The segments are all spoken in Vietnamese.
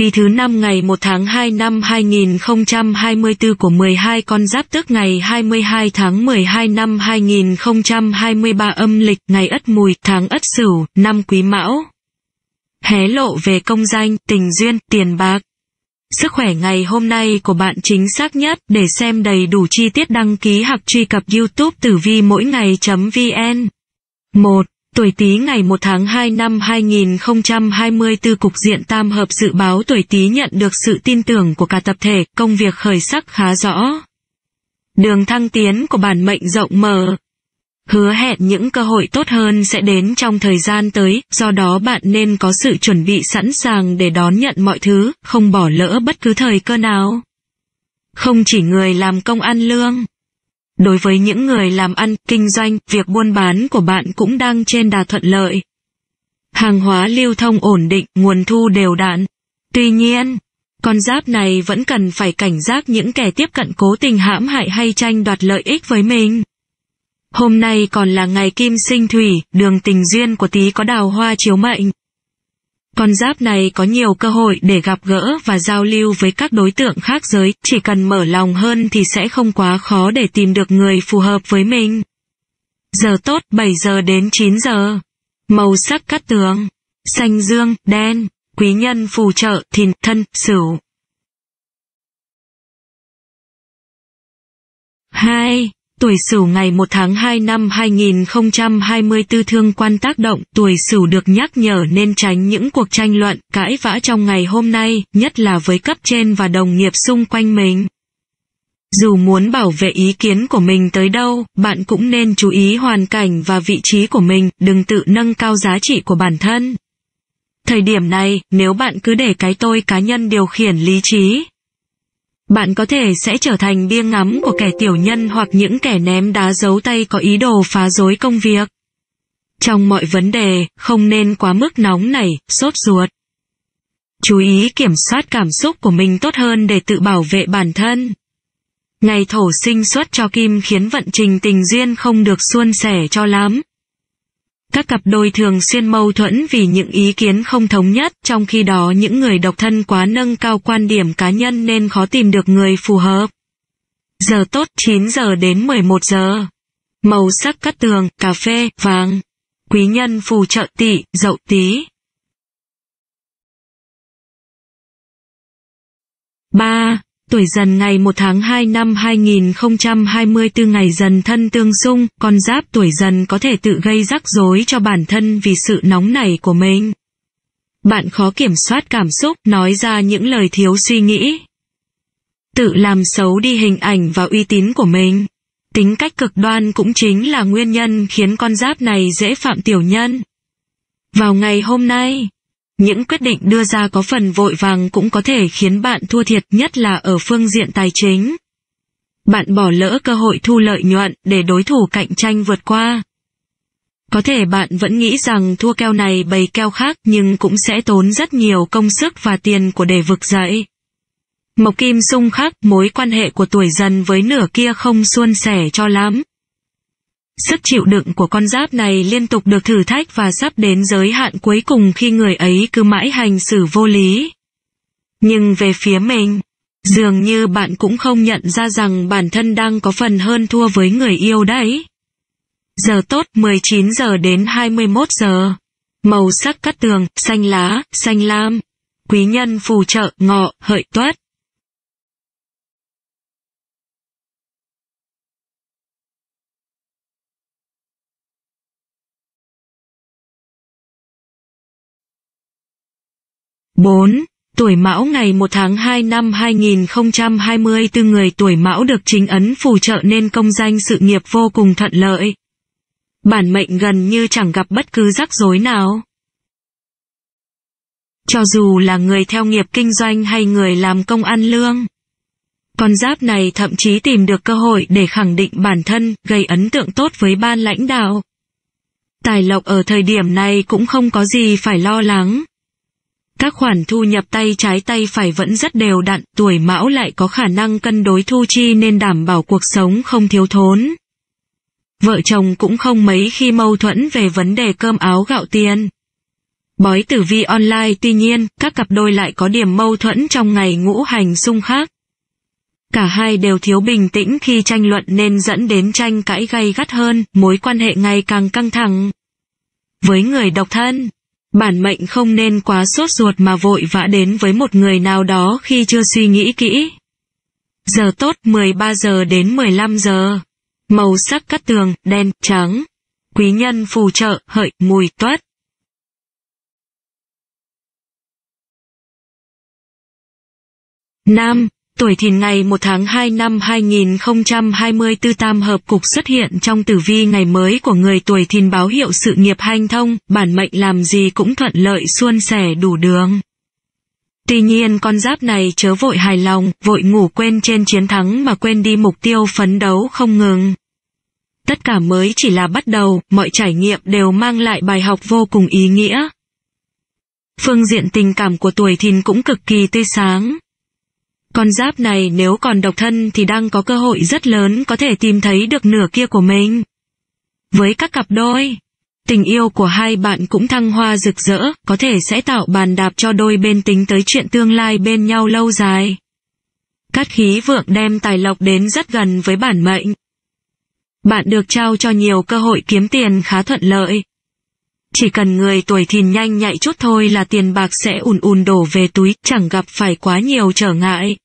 Kỳ thứ năm ngày 1 tháng 2 năm 2024 của 12 con giáp tức ngày 22 tháng 12 năm 2023 âm lịch ngày Ất Mùi tháng Ất Sửu năm Quý Mão. Hé lộ về công danh, tình duyên, tiền bạc. Sức khỏe ngày hôm nay của bạn chính xác nhất để xem đầy đủ chi tiết đăng ký hoặc truy cập youtube tử vi mỗi ngày.vn 1. Tuổi Tý ngày 1 tháng 2 năm 2024 Cục diện Tam Hợp dự báo tuổi Tý nhận được sự tin tưởng của cả tập thể, công việc khởi sắc khá rõ. Đường thăng tiến của bản mệnh rộng mở. Hứa hẹn những cơ hội tốt hơn sẽ đến trong thời gian tới, do đó bạn nên có sự chuẩn bị sẵn sàng để đón nhận mọi thứ, không bỏ lỡ bất cứ thời cơ nào. Không chỉ người làm công ăn lương Đối với những người làm ăn, kinh doanh, việc buôn bán của bạn cũng đang trên đà thuận lợi. Hàng hóa lưu thông ổn định, nguồn thu đều đặn. Tuy nhiên, con giáp này vẫn cần phải cảnh giác những kẻ tiếp cận cố tình hãm hại hay tranh đoạt lợi ích với mình. Hôm nay còn là ngày kim sinh thủy, đường tình duyên của tí có đào hoa chiếu mệnh. Con giáp này có nhiều cơ hội để gặp gỡ và giao lưu với các đối tượng khác giới, chỉ cần mở lòng hơn thì sẽ không quá khó để tìm được người phù hợp với mình. Giờ tốt 7 giờ đến 9 giờ. Màu sắc cát tường, xanh dương, đen, quý nhân phù trợ, thìn, thân, sửu. 2. Tuổi Sửu ngày 1 tháng 2 năm 2024 thương quan tác động, tuổi Sửu được nhắc nhở nên tránh những cuộc tranh luận, cãi vã trong ngày hôm nay, nhất là với cấp trên và đồng nghiệp xung quanh mình. Dù muốn bảo vệ ý kiến của mình tới đâu, bạn cũng nên chú ý hoàn cảnh và vị trí của mình, đừng tự nâng cao giá trị của bản thân. Thời điểm này, nếu bạn cứ để cái tôi cá nhân điều khiển lý trí, bạn có thể sẽ trở thành bia ngắm của kẻ tiểu nhân hoặc những kẻ ném đá giấu tay có ý đồ phá rối công việc. Trong mọi vấn đề, không nên quá mức nóng nảy, sốt ruột. Chú ý kiểm soát cảm xúc của mình tốt hơn để tự bảo vệ bản thân. Ngày thổ sinh xuất cho kim khiến vận trình tình duyên không được suôn sẻ cho lắm, các cặp đôi thường xuyên mâu thuẫn vì những ý kiến không thống nhất, trong khi đó những người độc thân quá nâng cao quan điểm cá nhân nên khó tìm được người phù hợp. Giờ tốt 9 giờ đến 11 giờ. Màu sắc cắt tường, cà phê, vàng. Quý nhân phù trợ tỵ, dậu tí. 3 tuổi dần ngày 1 tháng 2 năm 2024 ngày dần thân tương xung, con giáp tuổi dần có thể tự gây rắc rối cho bản thân vì sự nóng nảy của mình. Bạn khó kiểm soát cảm xúc, nói ra những lời thiếu suy nghĩ. Tự làm xấu đi hình ảnh và uy tín của mình. Tính cách cực đoan cũng chính là nguyên nhân khiến con giáp này dễ phạm tiểu nhân. Vào ngày hôm nay, những quyết định đưa ra có phần vội vàng cũng có thể khiến bạn thua thiệt nhất là ở phương diện tài chính. Bạn bỏ lỡ cơ hội thu lợi nhuận để đối thủ cạnh tranh vượt qua. Có thể bạn vẫn nghĩ rằng thua keo này bày keo khác nhưng cũng sẽ tốn rất nhiều công sức và tiền của để vực dậy. Mộc Kim xung khắc mối quan hệ của tuổi dần với nửa kia không suôn sẻ cho lắm. Sức chịu đựng của con giáp này liên tục được thử thách và sắp đến giới hạn cuối cùng khi người ấy cứ mãi hành xử vô lý. Nhưng về phía mình, dường như bạn cũng không nhận ra rằng bản thân đang có phần hơn thua với người yêu đấy. Giờ tốt 19 giờ đến 21 giờ. Màu sắc cắt tường, xanh lá, xanh lam. Quý nhân phù trợ, ngọ, hợi tuất. 4. Tuổi Mão ngày 1 tháng 2 năm 2020 từ người tuổi Mão được chính ấn phù trợ nên công danh sự nghiệp vô cùng thuận lợi. Bản mệnh gần như chẳng gặp bất cứ rắc rối nào. Cho dù là người theo nghiệp kinh doanh hay người làm công ăn lương. Con giáp này thậm chí tìm được cơ hội để khẳng định bản thân, gây ấn tượng tốt với ban lãnh đạo. Tài lộc ở thời điểm này cũng không có gì phải lo lắng. Các khoản thu nhập tay trái tay phải vẫn rất đều đặn, tuổi mão lại có khả năng cân đối thu chi nên đảm bảo cuộc sống không thiếu thốn. Vợ chồng cũng không mấy khi mâu thuẫn về vấn đề cơm áo gạo tiền. Bói tử vi online tuy nhiên, các cặp đôi lại có điểm mâu thuẫn trong ngày ngũ hành xung khác. Cả hai đều thiếu bình tĩnh khi tranh luận nên dẫn đến tranh cãi gay gắt hơn, mối quan hệ ngày càng căng thẳng. Với người độc thân, Bản mệnh không nên quá sốt ruột mà vội vã đến với một người nào đó khi chưa suy nghĩ kỹ. Giờ tốt 13 giờ đến 15 giờ. Màu sắc cắt tường, đen, trắng. Quý nhân phù trợ, hợi, mùi, tuất. Nam Tuổi thìn ngày 1 tháng 2 năm 2024 tam hợp cục xuất hiện trong tử vi ngày mới của người tuổi thìn báo hiệu sự nghiệp hanh thông, bản mệnh làm gì cũng thuận lợi suôn sẻ đủ đường. Tuy nhiên con giáp này chớ vội hài lòng, vội ngủ quên trên chiến thắng mà quên đi mục tiêu phấn đấu không ngừng. Tất cả mới chỉ là bắt đầu, mọi trải nghiệm đều mang lại bài học vô cùng ý nghĩa. Phương diện tình cảm của tuổi thìn cũng cực kỳ tươi sáng, con giáp này nếu còn độc thân thì đang có cơ hội rất lớn có thể tìm thấy được nửa kia của mình. Với các cặp đôi, tình yêu của hai bạn cũng thăng hoa rực rỡ, có thể sẽ tạo bàn đạp cho đôi bên tính tới chuyện tương lai bên nhau lâu dài. Cát khí vượng đem tài lộc đến rất gần với bản mệnh. Bạn được trao cho nhiều cơ hội kiếm tiền khá thuận lợi. Chỉ cần người tuổi thìn nhanh nhạy chút thôi là tiền bạc sẽ ùn ùn đổ về túi, chẳng gặp phải quá nhiều trở ngại.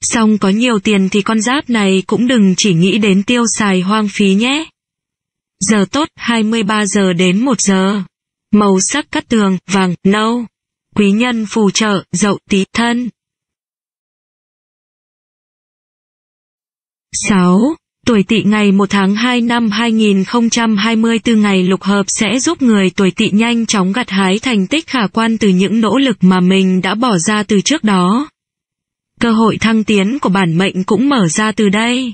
Xong có nhiều tiền thì con giáp này cũng đừng chỉ nghĩ đến tiêu xài hoang phí nhé. Giờ tốt 23 giờ đến 1 giờ. Màu sắc cắt tường, vàng, nâu. Quý nhân phù trợ, dậu tí thân. 6. Tuổi tỵ ngày 1 tháng 2 năm 2024 ngày lục hợp sẽ giúp người tuổi tỵ nhanh chóng gặt hái thành tích khả quan từ những nỗ lực mà mình đã bỏ ra từ trước đó cơ hội thăng tiến của bản mệnh cũng mở ra từ đây.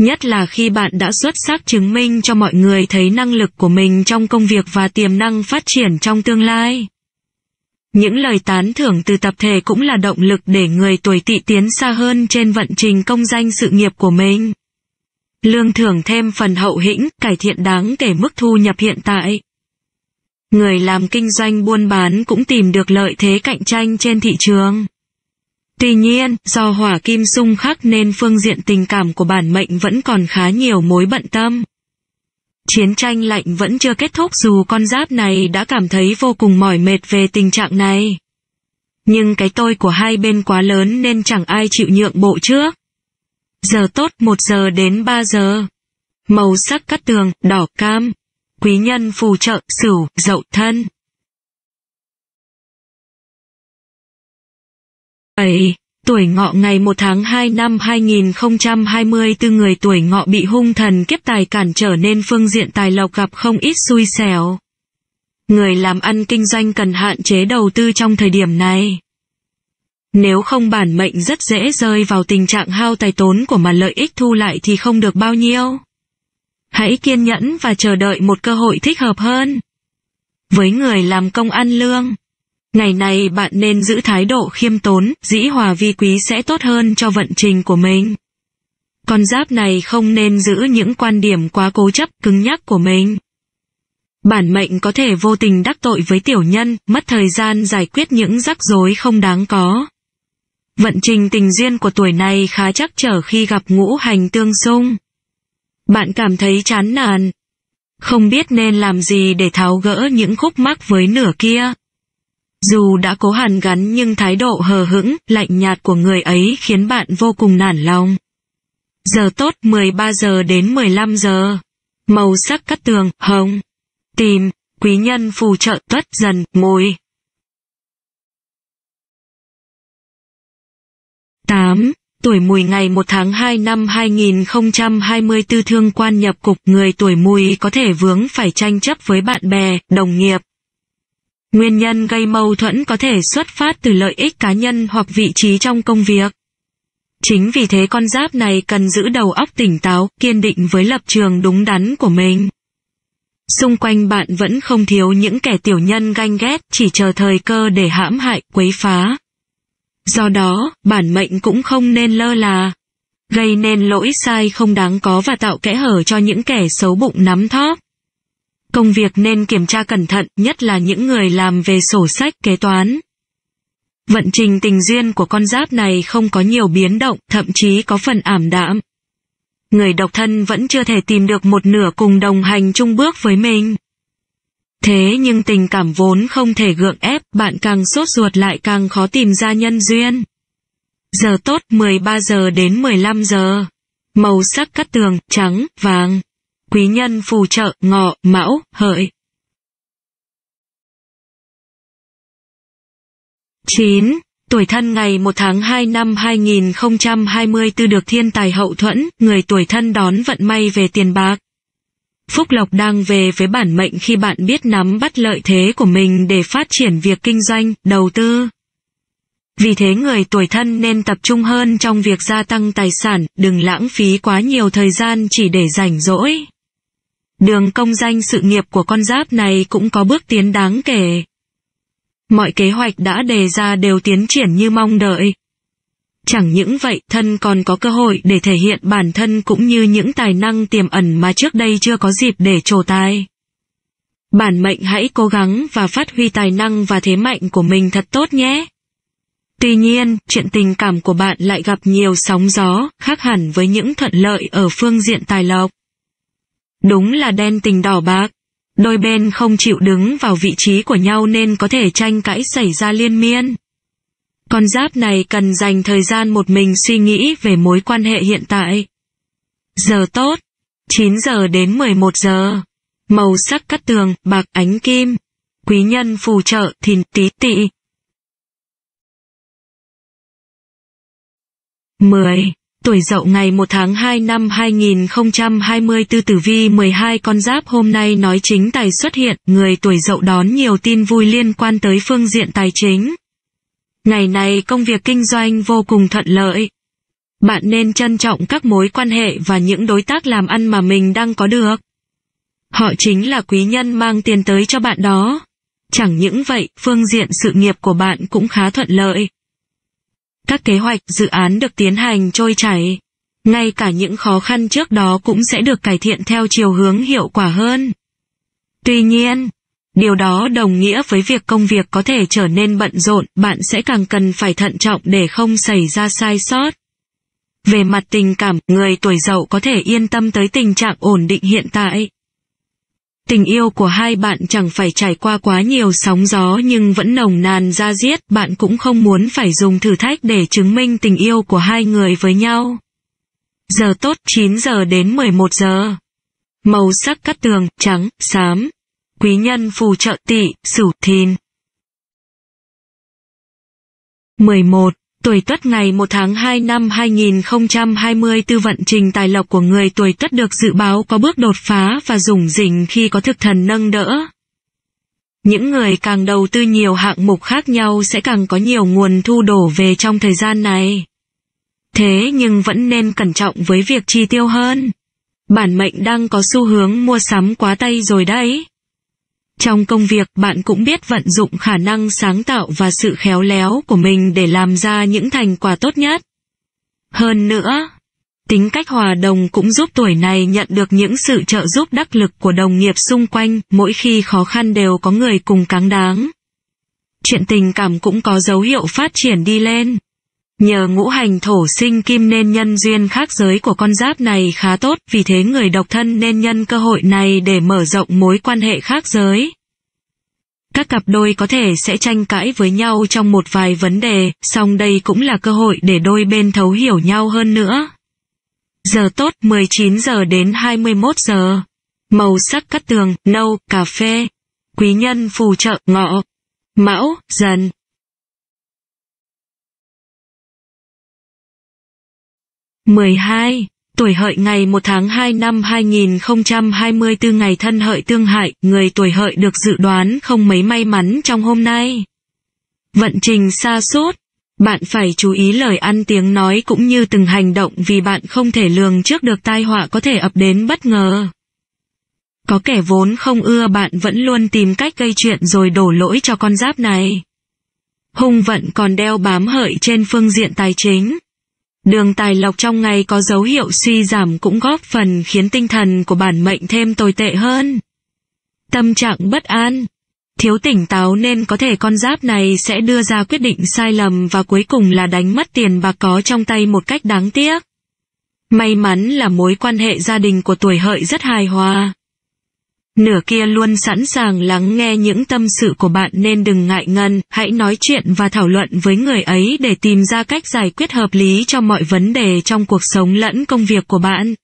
Nhất là khi bạn đã xuất sắc chứng minh cho mọi người thấy năng lực của mình trong công việc và tiềm năng phát triển trong tương lai. Những lời tán thưởng từ tập thể cũng là động lực để người tuổi tỵ tiến xa hơn trên vận trình công danh sự nghiệp của mình. Lương thưởng thêm phần hậu hĩnh, cải thiện đáng kể mức thu nhập hiện tại. Người làm kinh doanh buôn bán cũng tìm được lợi thế cạnh tranh trên thị trường. Tuy nhiên, do hỏa kim xung khắc nên phương diện tình cảm của bản mệnh vẫn còn khá nhiều mối bận tâm. Chiến tranh lạnh vẫn chưa kết thúc dù con giáp này đã cảm thấy vô cùng mỏi mệt về tình trạng này. Nhưng cái tôi của hai bên quá lớn nên chẳng ai chịu nhượng bộ trước. Giờ tốt 1 giờ đến 3 giờ. Màu sắc cắt tường, đỏ cam. Quý nhân phù trợ, sửu, dậu thân. 7. Tuổi ngọ ngày 1 tháng 2 năm 2024 người tuổi ngọ bị hung thần kiếp tài cản trở nên phương diện tài lộc gặp không ít xui xẻo. Người làm ăn kinh doanh cần hạn chế đầu tư trong thời điểm này. Nếu không bản mệnh rất dễ rơi vào tình trạng hao tài tốn của mà lợi ích thu lại thì không được bao nhiêu. Hãy kiên nhẫn và chờ đợi một cơ hội thích hợp hơn. Với người làm công ăn lương, Ngày này bạn nên giữ thái độ khiêm tốn, dĩ hòa vi quý sẽ tốt hơn cho vận trình của mình. Con giáp này không nên giữ những quan điểm quá cố chấp, cứng nhắc của mình. Bản mệnh có thể vô tình đắc tội với tiểu nhân, mất thời gian giải quyết những rắc rối không đáng có. Vận trình tình duyên của tuổi này khá chắc trở khi gặp ngũ hành tương xung. Bạn cảm thấy chán nản, không biết nên làm gì để tháo gỡ những khúc mắc với nửa kia. Dù đã cố hàn gắn nhưng thái độ hờ hững, lạnh nhạt của người ấy khiến bạn vô cùng nản lòng. Giờ tốt 13 giờ đến 15 giờ. Màu sắc cắt tường, hồng. Tìm, quý nhân phù trợ tuất dần, mùi. 8. Tuổi mùi ngày 1 tháng 2 năm 2024 thương quan nhập cục người tuổi mùi có thể vướng phải tranh chấp với bạn bè, đồng nghiệp, Nguyên nhân gây mâu thuẫn có thể xuất phát từ lợi ích cá nhân hoặc vị trí trong công việc. Chính vì thế con giáp này cần giữ đầu óc tỉnh táo, kiên định với lập trường đúng đắn của mình. Xung quanh bạn vẫn không thiếu những kẻ tiểu nhân ganh ghét chỉ chờ thời cơ để hãm hại, quấy phá. Do đó, bản mệnh cũng không nên lơ là. Gây nên lỗi sai không đáng có và tạo kẽ hở cho những kẻ xấu bụng nắm thóp. Công việc nên kiểm tra cẩn thận, nhất là những người làm về sổ sách kế toán. Vận trình tình duyên của con giáp này không có nhiều biến động, thậm chí có phần ảm đạm. Người độc thân vẫn chưa thể tìm được một nửa cùng đồng hành chung bước với mình. Thế nhưng tình cảm vốn không thể gượng ép, bạn càng sốt ruột lại càng khó tìm ra nhân duyên. Giờ tốt 13 giờ đến 15 giờ. Màu sắc cắt tường, trắng, vàng quý nhân phù trợ ngọ mão hợi 9. Tuổi thân ngày 1 tháng 2 năm 2024 được thiên tài hậu thuẫn, người tuổi thân đón vận may về tiền bạc. Phúc lộc đang về với bản mệnh khi bạn biết nắm bắt lợi thế của mình để phát triển việc kinh doanh, đầu tư. Vì thế người tuổi thân nên tập trung hơn trong việc gia tăng tài sản, đừng lãng phí quá nhiều thời gian chỉ để rảnh rỗi đường công danh sự nghiệp của con giáp này cũng có bước tiến đáng kể. Mọi kế hoạch đã đề ra đều tiến triển như mong đợi. Chẳng những vậy, thân còn có cơ hội để thể hiện bản thân cũng như những tài năng tiềm ẩn mà trước đây chưa có dịp để trổ tài. Bản mệnh hãy cố gắng và phát huy tài năng và thế mạnh của mình thật tốt nhé. Tuy nhiên, chuyện tình cảm của bạn lại gặp nhiều sóng gió, khác hẳn với những thuận lợi ở phương diện tài lộc. Đúng là đen tình đỏ bạc. Đôi bên không chịu đứng vào vị trí của nhau nên có thể tranh cãi xảy ra liên miên. Con giáp này cần dành thời gian một mình suy nghĩ về mối quan hệ hiện tại. Giờ tốt. 9 giờ đến 11 giờ. Màu sắc cắt tường, bạc ánh kim. Quý nhân phù trợ thìn tí tị. 10. Tuổi dậu ngày 1 tháng 2 năm 2024 tử vi 12 con giáp hôm nay nói chính tài xuất hiện, người tuổi dậu đón nhiều tin vui liên quan tới phương diện tài chính. Ngày này công việc kinh doanh vô cùng thuận lợi. Bạn nên trân trọng các mối quan hệ và những đối tác làm ăn mà mình đang có được. Họ chính là quý nhân mang tiền tới cho bạn đó. Chẳng những vậy, phương diện sự nghiệp của bạn cũng khá thuận lợi các kế hoạch dự án được tiến hành trôi chảy ngay cả những khó khăn trước đó cũng sẽ được cải thiện theo chiều hướng hiệu quả hơn tuy nhiên điều đó đồng nghĩa với việc công việc có thể trở nên bận rộn bạn sẽ càng cần phải thận trọng để không xảy ra sai sót về mặt tình cảm người tuổi dậu có thể yên tâm tới tình trạng ổn định hiện tại Tình yêu của hai bạn chẳng phải trải qua quá nhiều sóng gió nhưng vẫn nồng nàn ra diết, bạn cũng không muốn phải dùng thử thách để chứng minh tình yêu của hai người với nhau. Giờ tốt 9 giờ đến 11 giờ. Màu sắc cắt tường, trắng, xám. Quý nhân phù trợ tỵ, sửu thìn. 11. Tuổi Tuất ngày 1 tháng 2 năm 2020 tư vận trình tài lộc của người tuổi Tuất được dự báo có bước đột phá và rủng rỉnh khi có thực thần nâng đỡ. Những người càng đầu tư nhiều hạng mục khác nhau sẽ càng có nhiều nguồn thu đổ về trong thời gian này. Thế nhưng vẫn nên cẩn trọng với việc chi tiêu hơn. Bản mệnh đang có xu hướng mua sắm quá tay rồi đấy. Trong công việc bạn cũng biết vận dụng khả năng sáng tạo và sự khéo léo của mình để làm ra những thành quả tốt nhất. Hơn nữa, tính cách hòa đồng cũng giúp tuổi này nhận được những sự trợ giúp đắc lực của đồng nghiệp xung quanh, mỗi khi khó khăn đều có người cùng cáng đáng. Chuyện tình cảm cũng có dấu hiệu phát triển đi lên. Nhờ ngũ hành thổ sinh kim nên nhân duyên khác giới của con giáp này khá tốt, vì thế người độc thân nên nhân cơ hội này để mở rộng mối quan hệ khác giới. Các cặp đôi có thể sẽ tranh cãi với nhau trong một vài vấn đề, song đây cũng là cơ hội để đôi bên thấu hiểu nhau hơn nữa. Giờ tốt 19 giờ đến 21 giờ. Màu sắc cắt tường, nâu, cà phê. Quý nhân phù trợ, ngọ. Mão, dần. 12. Tuổi hợi ngày 1 tháng 2 năm 2024 ngày thân hợi tương hại, người tuổi hợi được dự đoán không mấy may mắn trong hôm nay. Vận trình xa sút bạn phải chú ý lời ăn tiếng nói cũng như từng hành động vì bạn không thể lường trước được tai họa có thể ập đến bất ngờ. Có kẻ vốn không ưa bạn vẫn luôn tìm cách gây chuyện rồi đổ lỗi cho con giáp này. Hung vận còn đeo bám hợi trên phương diện tài chính. Đường tài lộc trong ngày có dấu hiệu suy giảm cũng góp phần khiến tinh thần của bản mệnh thêm tồi tệ hơn. Tâm trạng bất an Thiếu tỉnh táo nên có thể con giáp này sẽ đưa ra quyết định sai lầm và cuối cùng là đánh mất tiền bạc có trong tay một cách đáng tiếc. May mắn là mối quan hệ gia đình của tuổi hợi rất hài hòa. Nửa kia luôn sẵn sàng lắng nghe những tâm sự của bạn nên đừng ngại ngần, hãy nói chuyện và thảo luận với người ấy để tìm ra cách giải quyết hợp lý cho mọi vấn đề trong cuộc sống lẫn công việc của bạn.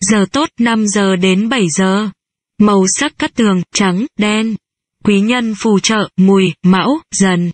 Giờ tốt 5 giờ đến 7 giờ. Màu sắc cắt tường, trắng, đen. Quý nhân phù trợ, mùi, mão, dần.